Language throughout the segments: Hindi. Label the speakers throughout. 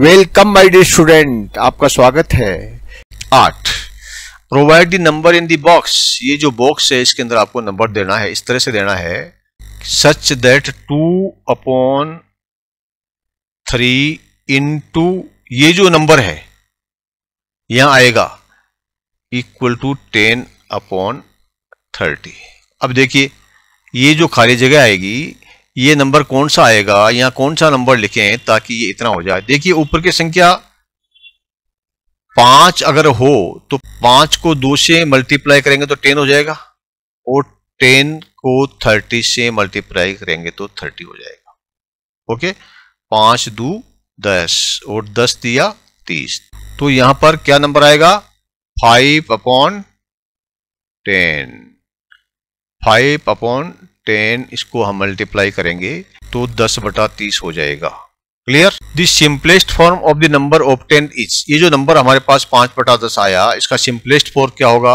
Speaker 1: वेलकम माय डियर स्टूडेंट आपका स्वागत है आठ provide the number in the box ये जो बॉक्स है इसके अंदर आपको नंबर देना है इस तरह से देना है such that two upon three into two ये जो नंबर है यहां आएगा equal to ten upon thirty अब देखिए ये जो खाली जगह आएगी ये नंबर कौन सा आएगा या कौन सा नंबर लिखें ताकि ये इतना हो जाए देखिए ऊपर की संख्या पांच अगर हो तो पांच को दो से मल्टीप्लाई करेंगे तो टेन हो जाएगा और टेन को थर्टी से मल्टीप्लाई करेंगे तो थर्टी हो जाएगा ओके पांच दो दस और दस दिया तीस तो यहां पर क्या नंबर आएगा five upon ten five upon ten इसको हम मल्टीप्लाई करेंगे तो दस बटा तीस हो जाएगा clear the simplest form of the number of ten is ये जो नंबर हमारे पास पांच बटा दस आया इसका सिंपलेस्ट फॉर्म क्या होगा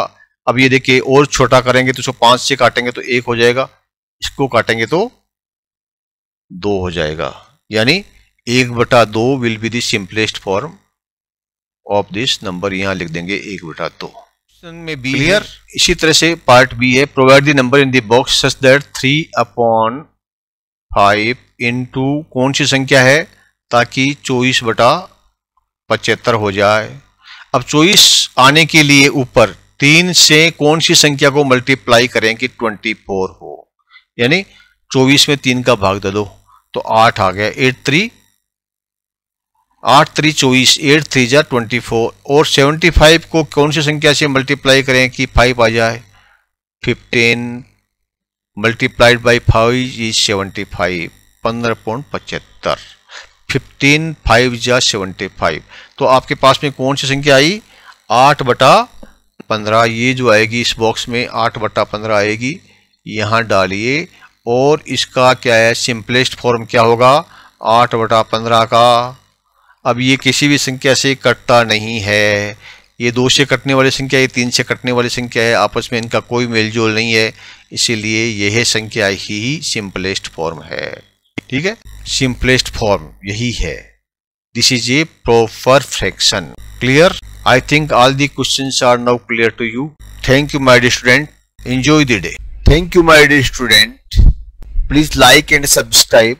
Speaker 1: अब ये देखिए और छोटा करेंगे तो इसको पांच से काटेंगे तो एक हो जाएगा इसको काटेंगे तो दो हो जाएगा यानी एक बटा दो will be the simplest form of this number यहां लिख देंगे एक बटा दो तो. क्वेश्चन में बी क्लियर इसी तरह से पार्ट बी है provide the number in the box such that three upon five into कौन सी संख्या है ताकि चौबीस बटा पचहत्तर हो जाए अब चौबीस आने के लिए ऊपर तीन से कौन सी संख्या को मल्टीप्लाई करें कि ट्वेंटी फोर हो यानी चौबीस में तीन का भाग दे दो तो आठ आ गया एट थ्री आठ थ्री चौबीस एट थ्री जा ट्वेंटी फोर और सेवेंटी फाइव को कौन सी संख्या से मल्टीप्लाई करें कि फाइव आ जाए fifteen multiplied by five is seventy five पंद्रह पॉइंट पचहत्तर फिफ्टीन फाइव जा सेवेंटी फाइव तो आपके पास में कौन सी संख्या आई आठ बटा पंद्रह ये जो आएगी इस बॉक्स में आठ बटा पंद्रह आएगी यहाँ डालिए और इसका क्या है सिंपलेस्ट फॉर्म क्या होगा आठ बटा पंद्रह का अब ये किसी भी संख्या से कटता नहीं है ये दो से कटने वाली संख्या ये तीन से कटने वाली संख्या है आपस में इनका कोई मेलजोल नहीं है इसीलिए यह संख्या ही सिंपलेस्ट फॉर्म है ठीक है सिंपलेस्ट फॉर्म यही है this is a proper fraction clear I think all the question are now clear to you thank you my dear student enjoy the day thank you my dear student please like and subscribe